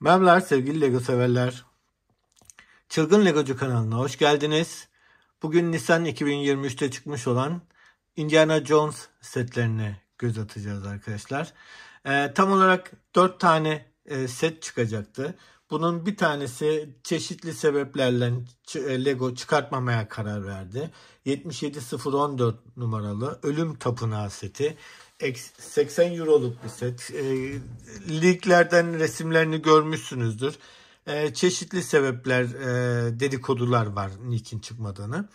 Merhabalar sevgili Lego severler. Çılgın Legocu kanalına hoş geldiniz. Bugün Nisan 2023'te çıkmış olan Indiana Jones setlerine göz atacağız arkadaşlar. Ee, tam olarak 4 tane e, set çıkacaktı. Bunun bir tanesi çeşitli sebeplerle e, Lego çıkartmamaya karar verdi. 77014 numaralı Ölüm Tapınağı seti. 80 euroluk bir set. E, liglerden resimlerini görmüşsünüzdür. E, çeşitli sebepler, e, dedikodular var niçin çıkmadığını.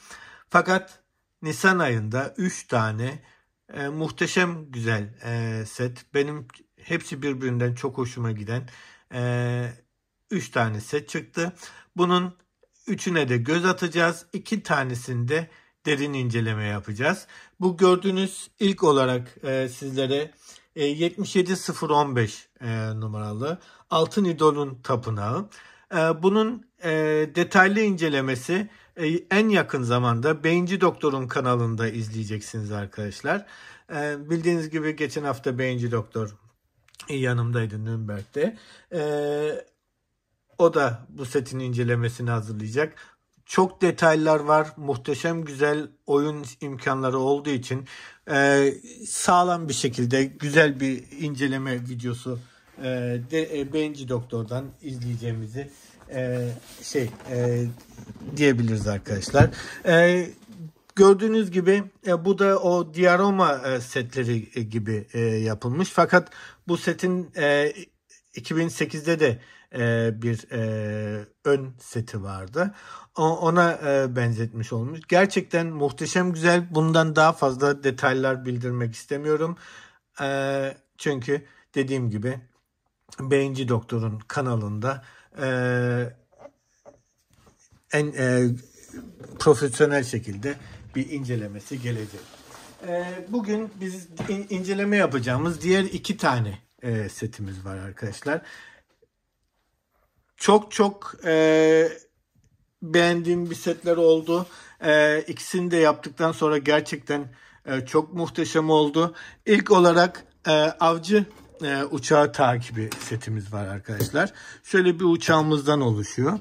Fakat Nisan ayında 3 tane e, muhteşem güzel e, set. Benim hepsi birbirinden çok hoşuma giden 3 e, üç tane set çıktı. Bunun üçüne de göz atacağız. 2 tanesinde derin inceleme yapacağız. Bu gördüğünüz ilk olarak e, sizlere e, 77015 e, numaralı Altın İdol'un tapınağı. E, bunun e, detaylı incelemesi e, en yakın zamanda Beyinci Doktor'un kanalında izleyeceksiniz arkadaşlar. E, bildiğiniz gibi geçen hafta Beyinci Doktor yanımdaydı Nürnberg'de. E, o da bu setin incelemesini hazırlayacak. Çok detaylar var. Muhteşem güzel oyun imkanları olduğu için e, sağlam bir şekilde güzel bir inceleme videosu e, de, e, Benci Doktor'dan izleyeceğimizi e, şey e, diyebiliriz arkadaşlar. E, gördüğünüz gibi e, bu da o diorama e, setleri e, gibi e, yapılmış. Fakat bu setin e, 2008'de de e, bir e, ön seti vardı. ona e, benzetmiş olmuş. Gerçekten muhteşem güzel. Bundan daha fazla detaylar bildirmek istemiyorum. çünkü dediğim gibi Beyinci Doktor'un kanalında en profesyonel şekilde bir incelemesi gelecek. bugün biz inceleme yapacağımız diğer iki tane setimiz var arkadaşlar çok çok e, beğendiğim bir setler oldu. E, ikisini de yaptıktan sonra gerçekten e, çok muhteşem oldu. İlk olarak e, avcı e, uçağı takibi setimiz var arkadaşlar. Şöyle bir uçağımızdan oluşuyor.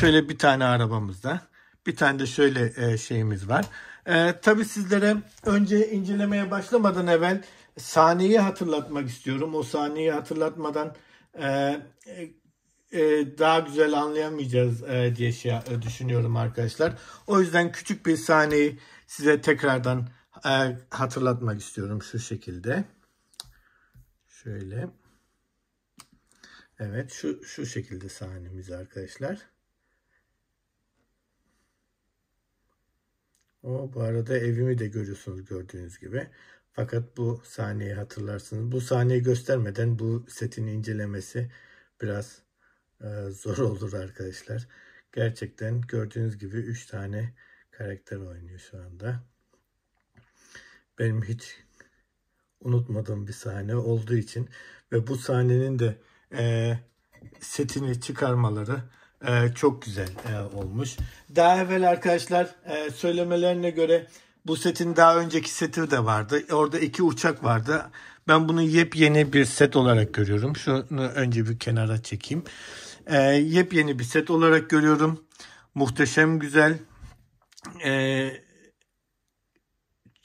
Şöyle bir tane arabamızda. Bir tane de şöyle e, şeyimiz var. E, tabii sizlere önce incelemeye başlamadan evvel saniyeyi hatırlatmak istiyorum. O saniyeyi hatırlatmadan e, e, daha güzel anlayamayacağız e, diye şey, e, düşünüyorum arkadaşlar. O yüzden küçük bir sahneyi size tekrardan hatırlatmak istiyorum şu şekilde. Şöyle. Evet şu, şu şekilde sahnemiz arkadaşlar. O bu arada evimi de görüyorsunuz gördüğünüz gibi. Fakat bu sahneyi hatırlarsınız. Bu sahneyi göstermeden bu setin incelemesi biraz ee, zor olur arkadaşlar. Gerçekten gördüğünüz gibi 3 tane karakter oynuyor şu anda. Benim hiç unutmadığım bir sahne olduğu için ve bu sahnenin de e, setini çıkarmaları e, çok güzel e, olmuş. Daha evvel arkadaşlar e, söylemelerine göre bu setin daha önceki seti de vardı. Orada iki uçak vardı. Ben bunu yepyeni bir set olarak görüyorum. Şunu önce bir kenara çekeyim. E, yepyeni bir set olarak görüyorum. Muhteşem güzel. E,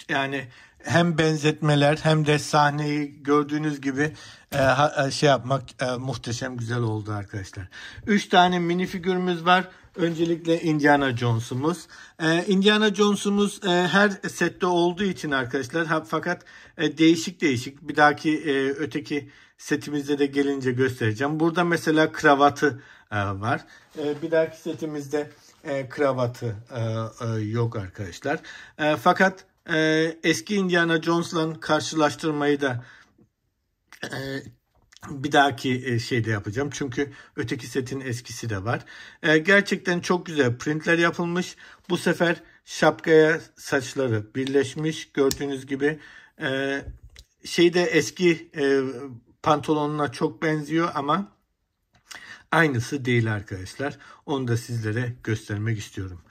yani hem benzetmeler hem de sahneyi gördüğünüz gibi e, e şey yapmak e, muhteşem güzel oldu arkadaşlar. 3 tane mini figürümüz var. Öncelikle Indiana Jones'umuz. Ee, Indiana Jones'umuz e, her sette olduğu için arkadaşlar ha, fakat e, değişik değişik bir dahaki e, öteki setimizde de gelince göstereceğim. Burada mesela kravatı e, var. E, bir dahaki setimizde e, kravatı e, e, yok arkadaşlar. E, fakat e, eski Indiana Jones'la karşılaştırmayı da e, bir dahaki e, şeyde yapacağım. Çünkü öteki setin eskisi de var. E, gerçekten çok güzel printler yapılmış. Bu sefer şapkaya saçları birleşmiş. Gördüğünüz gibi e, şeyde eski e, pantolonuna çok benziyor ama aynısı değil arkadaşlar. Onu da sizlere göstermek istiyorum.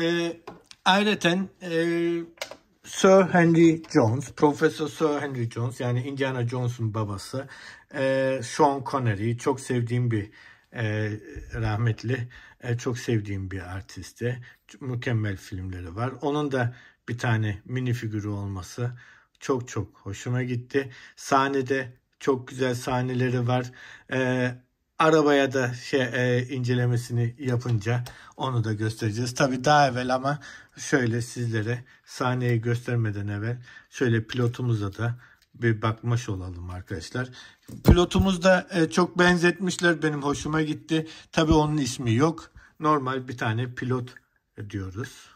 Ee, ayrıca e, Sir Henry Jones, Profesör Sir Henry Jones yani Indiana Jones'un babası e, Sean Connery çok sevdiğim bir e, rahmetli e, çok sevdiğim bir artisti. Mükemmel filmleri var. Onun da bir tane mini figürü olması çok çok hoşuma gitti. Sahnede çok güzel sahneleri var. E, arabaya da şey e, incelemesini yapınca onu da göstereceğiz. Tabi daha evvel ama şöyle sizlere sahneyi göstermeden evvel şöyle pilotumuza da bir bakmış olalım arkadaşlar. Pilotumuz da e, çok benzetmişler benim hoşuma gitti. Tabi onun ismi yok. Normal bir tane pilot diyoruz.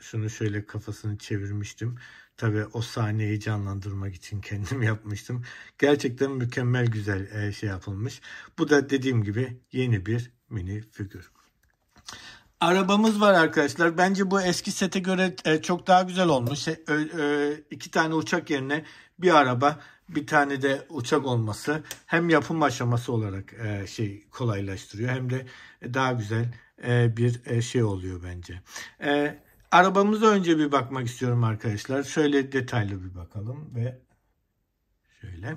Şunu şöyle kafasını çevirmiştim. Tabii o sahneyi canlandırmak için kendim yapmıştım. Gerçekten mükemmel güzel e, şey yapılmış. Bu da dediğim gibi yeni bir mini figür. Arabamız var arkadaşlar. Bence bu eski sete göre e, çok daha güzel olmuş. E, iki tane uçak yerine bir araba, bir tane de uçak olması hem yapım aşaması olarak şey kolaylaştırıyor hem de daha güzel bir şey oluyor bence. Evet Arabamıza önce bir bakmak istiyorum arkadaşlar. Şöyle detaylı bir bakalım ve şöyle.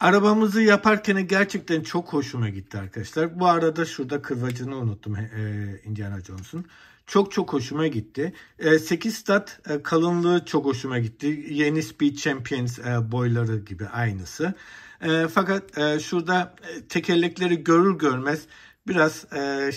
Arabamızı yaparken gerçekten çok hoşuma gitti arkadaşlar. Bu arada şurada kırvacını unuttum e, Indiana Jones'un çok çok hoşuma gitti. 8 e, stat e, kalınlığı çok hoşuma gitti. Yeni Speed Champions e, boyları gibi aynısı. Fakat şurada tekerlekleri görür görmez biraz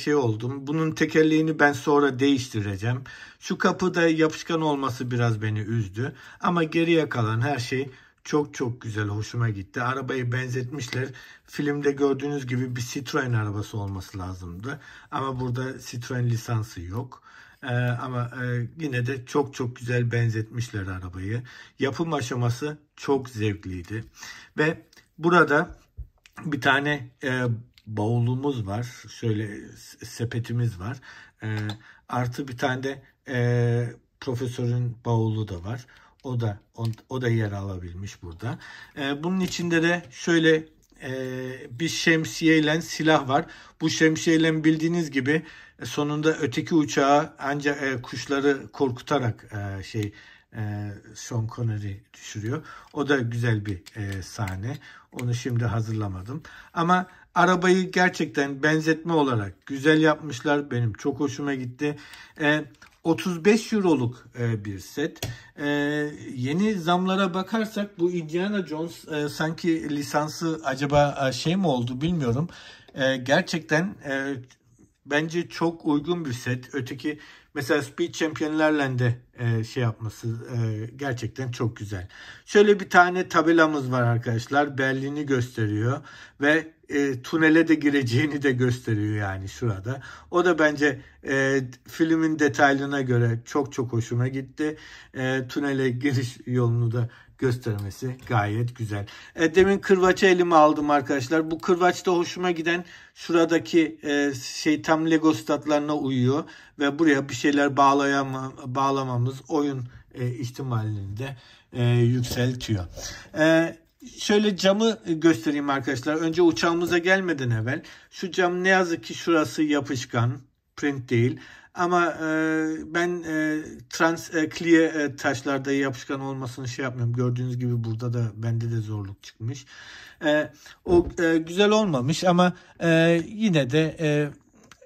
şey oldum. Bunun tekerleğini ben sonra değiştireceğim. Şu kapıda yapışkan olması biraz beni üzdü. Ama geriye kalan her şey çok çok güzel hoşuma gitti. Arabayı benzetmişler. Filmde gördüğünüz gibi bir Citroen arabası olması lazımdı. Ama burada Citroen lisansı yok. Ee, ama e, yine de çok çok güzel benzetmişler arabayı. Yapım aşaması çok zevkliydi. Ve burada bir tane e, bavulumuz var. Şöyle sepetimiz var. E, artı bir tane de e, profesörün bavulu da var. O da on, o da yer alabilmiş burada. E, bunun içinde de şöyle e, bir şemsiyeyle silah var. Bu şemsiyeyle bildiğiniz gibi e, sonunda öteki uçağı ancak e, kuşları korkutarak e, şey e, Sean Connery düşürüyor. O da güzel bir e, sahne. Onu şimdi hazırlamadım. Ama arabayı gerçekten benzetme olarak güzel yapmışlar. Benim çok hoşuma gitti. E, 35 euroluk e, bir set. E, yeni zamlara bakarsak bu Indiana Jones e, sanki lisansı acaba şey mi oldu bilmiyorum. gerçekten bence çok uygun bir set. Öteki mesela Speed Champion'lerle de e, şey yapması e, gerçekten çok güzel. Şöyle bir tane tabelamız var arkadaşlar. Berlin'i gösteriyor ve e, tunele de gireceğini de gösteriyor yani şurada. O da bence e, filmin detaylarına göre çok çok hoşuma gitti. E, tunele giriş yolunu da göstermesi gayet güzel. E, demin kırvaçı elime aldım arkadaşlar. Bu kırvaç da hoşuma giden şuradaki e, şey tam Lego statlarına uyuyor. Ve buraya bir şeyler bağlayama, bağlamamız oyun e, ihtimalini de e, yükseltiyor. Evet şöyle camı göstereyim arkadaşlar. Önce uçağımıza gelmeden evvel şu cam ne yazık ki şurası yapışkan print değil. Ama e, ben e, trans e, clear e, taşlarda yapışkan olmasını şey yapmıyorum. Gördüğünüz gibi burada da bende de zorluk çıkmış. E, o e, güzel olmamış ama e, yine de e,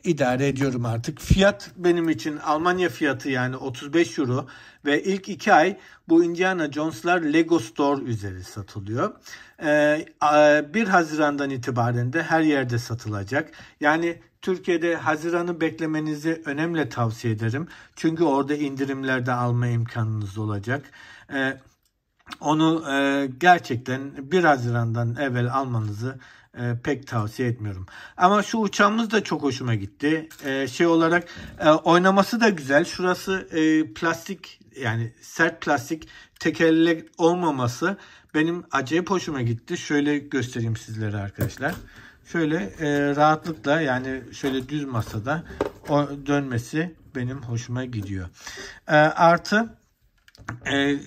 idare ediyorum artık. Fiyat benim için Almanya fiyatı yani 35 euro ve ilk iki ay bu Indiana Jones'lar Lego Store üzeri satılıyor. Ee, 1 Haziran'dan itibaren de her yerde satılacak. Yani Türkiye'de Haziran'ı beklemenizi önemli tavsiye ederim. Çünkü orada indirimlerde alma imkanınız olacak. Ee, onu e, gerçekten 1 Haziran'dan evvel almanızı e, pek tavsiye etmiyorum. Ama şu uçağımız da çok hoşuma gitti. E, şey olarak e, oynaması da güzel. Şurası e, plastik yani sert plastik tekerlek olmaması benim acayip hoşuma gitti. Şöyle göstereyim sizlere arkadaşlar. Şöyle e, rahatlıkla yani şöyle düz masada o dönmesi benim hoşuma gidiyor. E, artı e,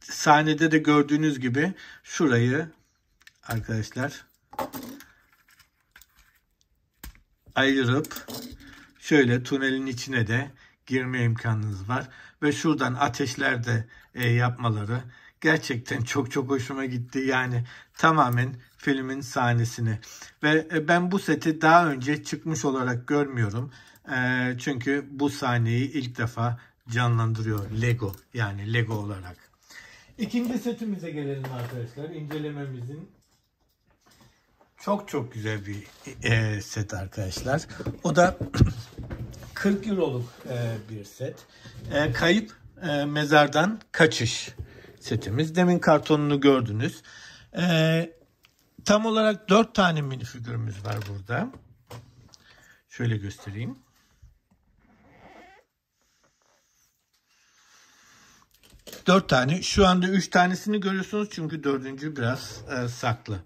sahnede de gördüğünüz gibi şurayı arkadaşlar ayırıp şöyle tünelin içine de girme imkanınız var. Ve şuradan ateşler de e, yapmaları gerçekten çok çok hoşuma gitti. Yani tamamen filmin sahnesini. Ve e, ben bu seti daha önce çıkmış olarak görmüyorum. E, çünkü bu sahneyi ilk defa canlandırıyor Lego. Yani Lego olarak. İkinci setimize gelelim arkadaşlar. İncelememizin çok çok güzel bir e, set arkadaşlar. O da 40 euroluk e, bir set. E, kayıp e, mezardan kaçış setimiz. Demin kartonunu gördünüz. E, tam olarak 4 tane minifigürümüz var burada. Şöyle göstereyim. Dört tane. Şu anda üç tanesini görüyorsunuz çünkü dördüncü biraz e, saklı.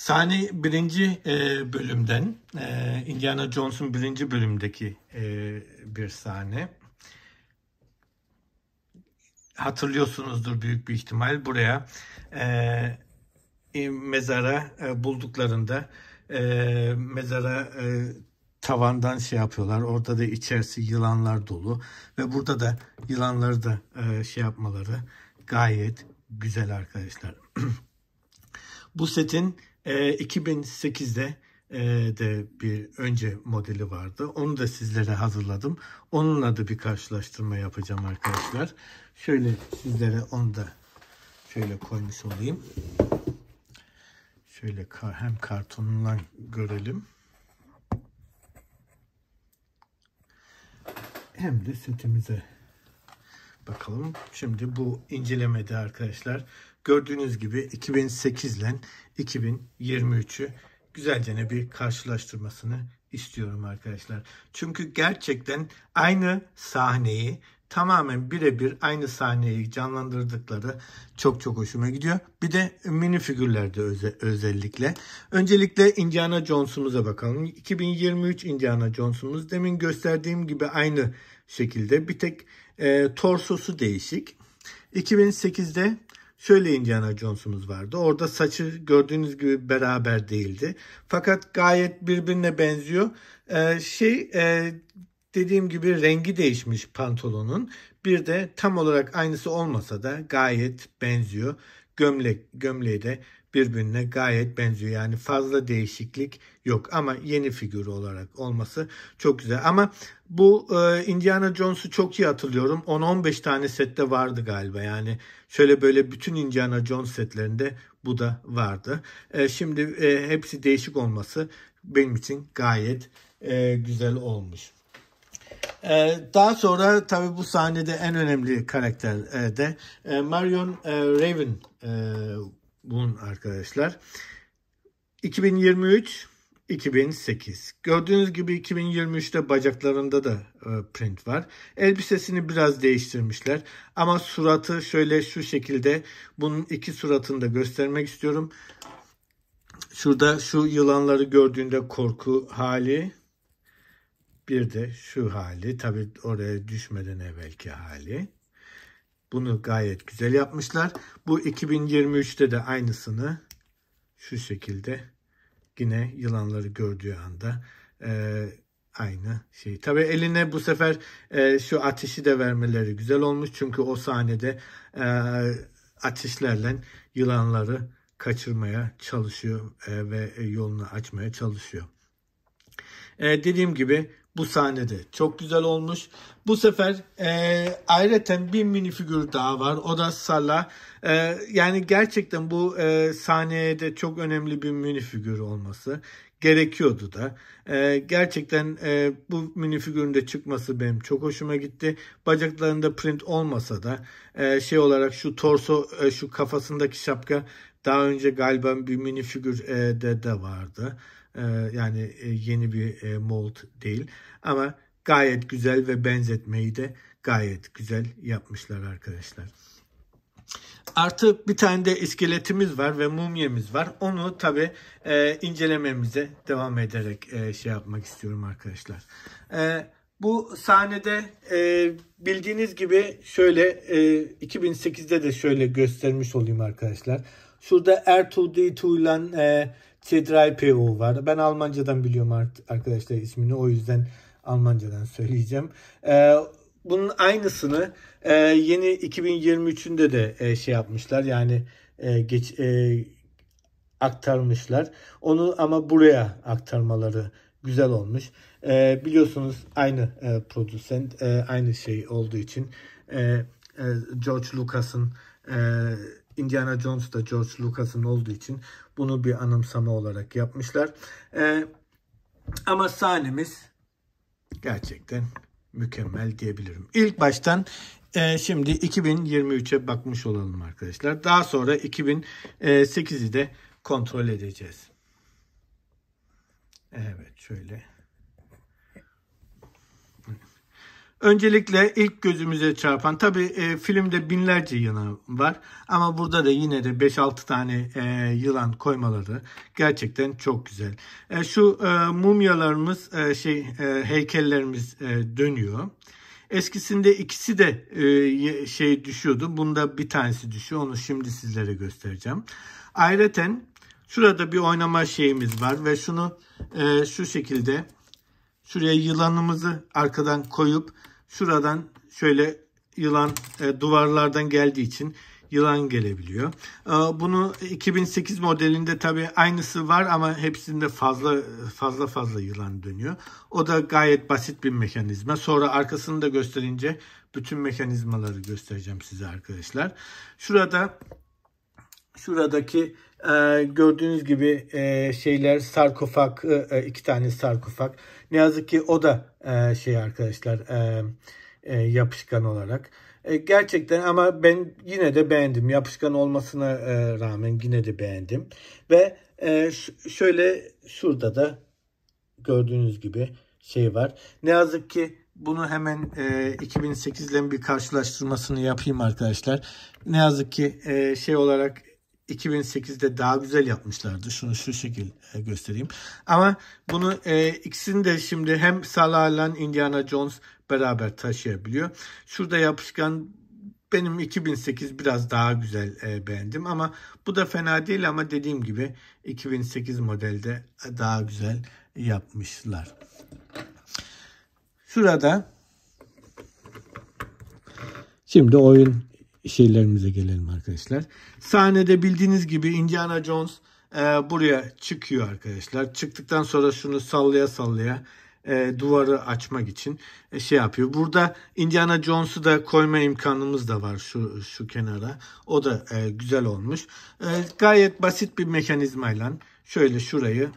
Sani birinci e, bölümden e, Indiana Jones'un birinci bölümdeki e, bir sahne. Hatırlıyorsunuzdur büyük bir ihtimal buraya e, e, mezara e, bulduklarında e, mezara e, tavandan şey yapıyorlar. Orada da içerisi yılanlar dolu ve burada da yılanları da e, şey yapmaları gayet güzel arkadaşlar. Bu setin e, ee, 2008'de e, de bir önce modeli vardı. Onu da sizlere hazırladım. Onunla da bir karşılaştırma yapacağım arkadaşlar. Şöyle sizlere onu da şöyle koymuş olayım. Şöyle hem kartonundan görelim. Hem de setimize Bakalım şimdi bu incelemede arkadaşlar gördüğünüz gibi 2008 ile 2023'ü güzelce bir karşılaştırmasını istiyorum arkadaşlar. Çünkü gerçekten aynı sahneyi tamamen birebir aynı sahneyi canlandırdıkları çok çok hoşuma gidiyor. Bir de mini figürlerde öze, özellikle. Öncelikle Indiana Jones'umuza bakalım. 2023 Indiana Jones'umuz demin gösterdiğim gibi aynı şekilde bir tek e, torsosu değişik. 2008'de şöyle Indiana Jones'umuz vardı. Orada saçı gördüğünüz gibi beraber değildi. Fakat gayet birbirine benziyor. E, şey e, dediğim gibi rengi değişmiş pantolonun. Bir de tam olarak aynısı olmasa da gayet benziyor. Gömlek, gömleği de birbirine gayet benziyor. Yani fazla değişiklik yok ama yeni figür olarak olması çok güzel. Ama bu e, Indiana Jones'u çok iyi hatırlıyorum. 10-15 tane sette vardı galiba. Yani şöyle böyle bütün Indiana Jones setlerinde bu da vardı. E, şimdi e, hepsi değişik olması benim için gayet e, güzel olmuş. E, daha sonra tabii bu sahnede en önemli karakter e, de e, Marion e, Raven e, bunun arkadaşlar. 2023 2008. Gördüğünüz gibi 2023'te bacaklarında da e, print var. Elbisesini biraz değiştirmişler. Ama suratı şöyle şu şekilde. Bunun iki suratını da göstermek istiyorum. Şurada şu yılanları gördüğünde korku hali. Bir de şu hali. tabi oraya düşmeden evvelki hali. Bunu gayet güzel yapmışlar. Bu 2023'te de aynısını şu şekilde yine yılanları gördüğü anda e, aynı şey. Tabi eline bu sefer e, şu ateşi de vermeleri güzel olmuş. Çünkü o sahnede e, ateşlerle yılanları kaçırmaya çalışıyor e, ve yolunu açmaya çalışıyor. E, dediğim gibi bu sahnede çok güzel olmuş. Bu sefer e, ayrıca bir figür daha var. O da Sala. E, ee, yani gerçekten bu e, sahnede çok önemli bir mini figür olması gerekiyordu da. E, gerçekten e, bu figürün de çıkması benim çok hoşuma gitti. Bacaklarında print olmasa da e, şey olarak şu torso, e, şu kafasındaki şapka daha önce galiba bir mini figürde e, de vardı. Ee, yani e, yeni bir e, mold değil. Ama gayet güzel ve benzetmeyi de gayet güzel yapmışlar arkadaşlar. Artı bir tane de iskeletimiz var ve mumyemiz var. Onu tabi e, incelememize devam ederek e, şey yapmak istiyorum arkadaşlar. E, bu sahnede e, bildiğiniz gibi şöyle e, 2008'de de şöyle göstermiş olayım arkadaşlar. Şurada R2D2 ile Tidreipeo var. Ben Almancadan biliyorum arkadaşlar ismini. O yüzden Almancadan söyleyeceğim. Ee, bunun aynısını e, yeni 2023'ünde de e, şey yapmışlar. Yani e, geç aktarmışlar. Onu ama buraya aktarmaları güzel olmuş. biliyorsunuz aynı e, prodüsent, aynı şey olduğu için George Lucas'ın Indiana Jones da George Lucas'ın olduğu için bunu bir anımsama olarak yapmışlar. Ee, ama sahnemiz gerçekten mükemmel diyebilirim. İlk baştan e, şimdi 2023'e bakmış olalım arkadaşlar. Daha sonra 2008'i de kontrol edeceğiz. Evet şöyle Öncelikle ilk gözümüze çarpan tabi e, filmde binlerce yılan var ama burada da yine de 5-6 tane e, yılan koymaları gerçekten çok güzel. E, şu e, mumyalarımız e, şey e, heykellerimiz e, dönüyor. Eskisinde ikisi de e, şey düşüyordu. Bunda bir tanesi düşüyor. Onu şimdi sizlere göstereceğim. Ayrıca şurada bir oynama şeyimiz var ve şunu e, şu şekilde şuraya yılanımızı arkadan koyup Şuradan şöyle yılan e, duvarlardan geldiği için yılan gelebiliyor. E, bunu 2008 modelinde tabii aynısı var ama hepsinde fazla fazla fazla yılan dönüyor. O da gayet basit bir mekanizma. Sonra arkasını da gösterince bütün mekanizmaları göstereceğim size arkadaşlar. Şurada şuradaki e, gördüğünüz gibi e, şeyler sarkofag e, e iki tane sarkofag ne yazık ki o da e, şey arkadaşlar e, e, yapışkan olarak. E, gerçekten ama ben yine de beğendim. Yapışkan olmasına e, rağmen yine de beğendim. Ve e, şöyle şurada da gördüğünüz gibi şey var. Ne yazık ki bunu hemen e, 2008 ile bir karşılaştırmasını yapayım arkadaşlar. Ne yazık ki e, şey olarak 2008'de daha güzel yapmışlardı. Şunu şu şekil e, göstereyim. Ama bunu e, ikisini de şimdi hem Salah ile Indiana Jones beraber taşıyabiliyor. Şurada yapışkan benim 2008 biraz daha güzel e, beğendim ama bu da fena değil ama dediğim gibi 2008 modelde e, daha güzel yapmışlar. Şurada şimdi oyun şeylerimize gelelim arkadaşlar. Sahnede bildiğiniz gibi Indiana Jones e, buraya çıkıyor arkadaşlar. Çıktıktan sonra şunu sallaya sallaya e, duvarı açmak için e, şey yapıyor. Burada Indiana Jones'u da koyma imkanımız da var şu şu kenara. O da e, güzel olmuş. E, gayet basit bir mekanizmayla şöyle şurayı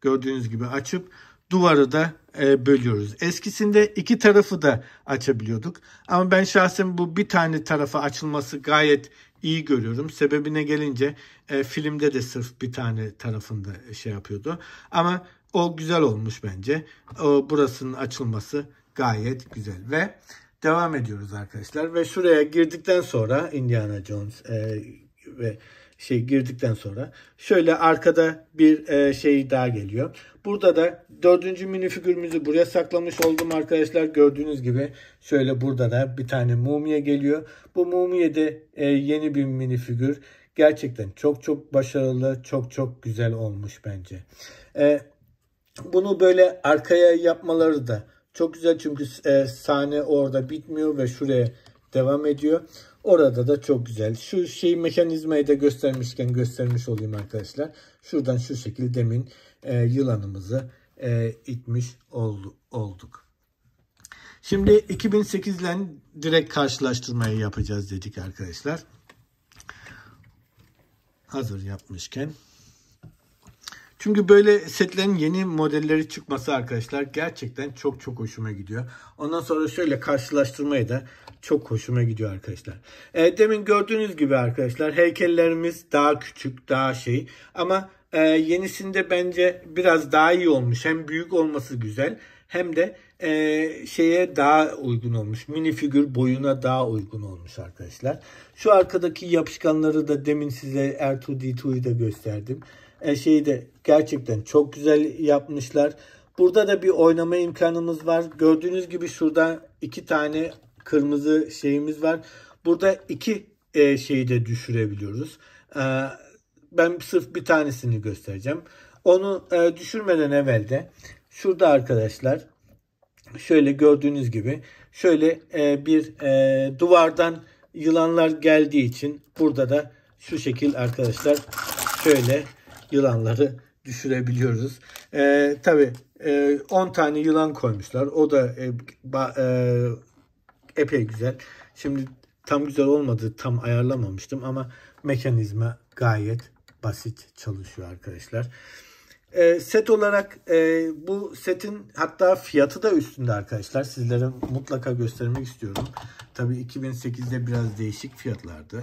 gördüğünüz gibi açıp duvarı da e, bölüyoruz. Eskisinde iki tarafı da açabiliyorduk. Ama ben şahsen bu bir tane tarafa açılması gayet iyi görüyorum. Sebebine gelince e, filmde de sırf bir tane tarafında şey yapıyordu. Ama o güzel olmuş bence. O, burasının açılması gayet güzel ve devam ediyoruz arkadaşlar ve şuraya girdikten sonra Indiana Jones e, ve şey girdikten sonra şöyle arkada bir e, şey daha geliyor. Burada da dördüncü minifigürümüzü buraya saklamış oldum arkadaşlar. Gördüğünüz gibi şöyle burada da bir tane mumiye geliyor. Bu mumiye de e, yeni bir minifigür. Gerçekten çok çok başarılı, çok çok güzel olmuş bence. E, bunu böyle arkaya yapmaları da çok güzel çünkü e, sahne orada bitmiyor ve şuraya devam ediyor. Orada da çok güzel. Şu şey mekanizmayı da göstermişken göstermiş olayım arkadaşlar. Şuradan şu şekilde demin e, yılanımızı e, itmiş oldu, olduk. Şimdi 2008 ile direkt karşılaştırmayı yapacağız dedik arkadaşlar. Hazır yapmışken. Çünkü böyle setlerin yeni modelleri çıkması arkadaşlar gerçekten çok çok hoşuma gidiyor. Ondan sonra şöyle karşılaştırmayı da çok hoşuma gidiyor arkadaşlar. E, demin gördüğünüz gibi arkadaşlar heykellerimiz daha küçük daha şey ama e, yenisinde bence biraz daha iyi olmuş. Hem büyük olması güzel hem de e, şeye daha uygun olmuş. Mini figür boyuna daha uygun olmuş arkadaşlar. Şu arkadaki yapışkanları da demin size R2D2'yu da gösterdim. E, şeyi de gerçekten çok güzel yapmışlar. Burada da bir oynama imkanımız var. Gördüğünüz gibi şurada iki tane kırmızı şeyimiz var. Burada iki e, şeyi de düşürebiliyoruz. E, ben sırf bir tanesini göstereceğim. Onu e, düşürmeden evvel de şurada arkadaşlar şöyle gördüğünüz gibi şöyle e, bir e, duvardan yılanlar geldiği için burada da şu şekil arkadaşlar şöyle yılanları düşürebiliyoruz. E, tabii e, 10 tane yılan koymuşlar. O da e, ba, e, epey güzel. Şimdi tam güzel olmadı. Tam ayarlamamıştım ama mekanizma gayet basit çalışıyor arkadaşlar. E, set olarak e, bu setin hatta fiyatı da üstünde arkadaşlar. Sizlere mutlaka göstermek istiyorum. Tabii 2008'de biraz değişik fiyatlardı.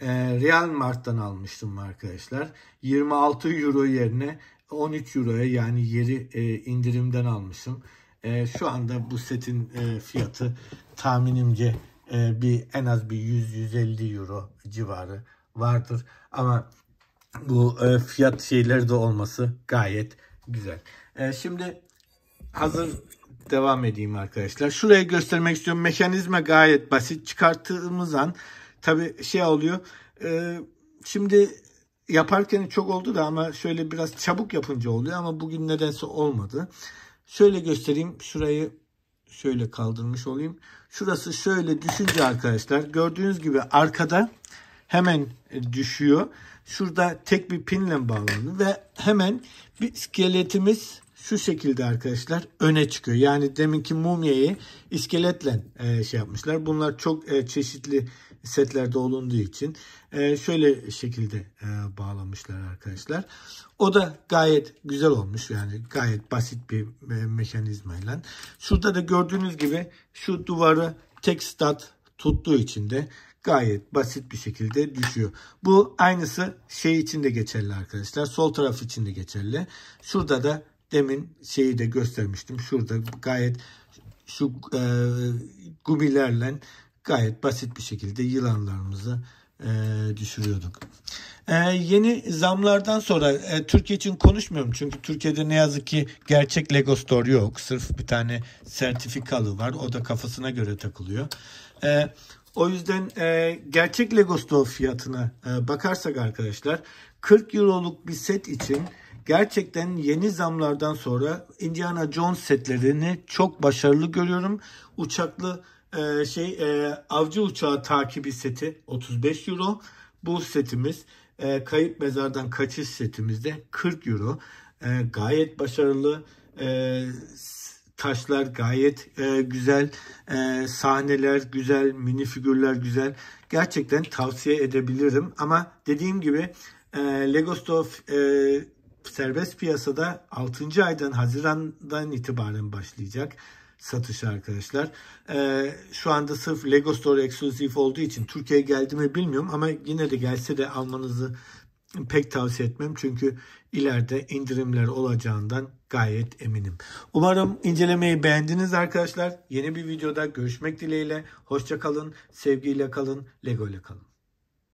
Ee, Real Mart'tan almıştım arkadaşlar. 26 euro yerine 13 euroya yani yeri e, indirimden almışım. Ee, şu anda bu setin e, fiyatı tahminimce e, bir en az bir 100-150 euro civarı vardır. Ama bu fiyat şeyleri de olması gayet güzel. Ee, şimdi hazır devam edeyim arkadaşlar. Şuraya göstermek istiyorum. Mekanizma gayet basit. Çıkarttığımız an Tabii şey oluyor. E, şimdi yaparken çok oldu da ama şöyle biraz çabuk yapınca oluyor ama bugün nedense olmadı. Şöyle göstereyim. Şurayı şöyle kaldırmış olayım. Şurası şöyle düşünce arkadaşlar. Gördüğünüz gibi arkada hemen düşüyor. Şurada tek bir pinle bağlandı ve hemen bir iskeletimiz şu şekilde arkadaşlar öne çıkıyor. Yani deminki mumyayı iskeletle e, şey yapmışlar. Bunlar çok e, çeşitli setlerde olunduğu için e, şöyle şekilde e, bağlamışlar arkadaşlar. O da gayet güzel olmuş. Yani gayet basit bir e, mekanizmayla. Şurada da gördüğünüz gibi şu duvarı tek stat tuttuğu için de gayet basit bir şekilde düşüyor. Bu aynısı şey için de geçerli arkadaşlar. Sol taraf için de geçerli. Şurada da demin şeyi de göstermiştim. Şurada gayet şu e, gumilerle gayet basit bir şekilde yılanlarımızı e, düşürüyorduk. E, yeni zamlardan sonra e, Türkiye için konuşmuyorum çünkü Türkiye'de ne yazık ki gerçek Lego Store yok. Sırf bir tane sertifikalı var. O da kafasına göre takılıyor. E, o yüzden e, gerçek Lego Store fiyatına e, bakarsak arkadaşlar 40 euroluk bir set için gerçekten yeni zamlardan sonra Indiana Jones setlerini çok başarılı görüyorum. Uçaklı e, şey e, avcı uçağı takibi seti 35 euro. Bu setimiz e, kayıp mezardan kaçış setimizde 40 euro. E, gayet başarılı. E, taşlar gayet e, güzel, e, sahneler güzel, mini figürler güzel. Gerçekten tavsiye edebilirim ama dediğim gibi e, Legostof e, serbest piyasada 6. aydan Haziran'dan itibaren başlayacak. Satış arkadaşlar. Ee, şu anda sırf Lego Store eksklusif olduğu için Türkiye'ye geldi mi bilmiyorum ama yine de gelse de almanızı pek tavsiye etmem. Çünkü ileride indirimler olacağından gayet eminim. Umarım incelemeyi beğendiniz arkadaşlar. Yeni bir videoda görüşmek dileğiyle. Hoşça kalın, sevgiyle kalın, Lego ile kalın.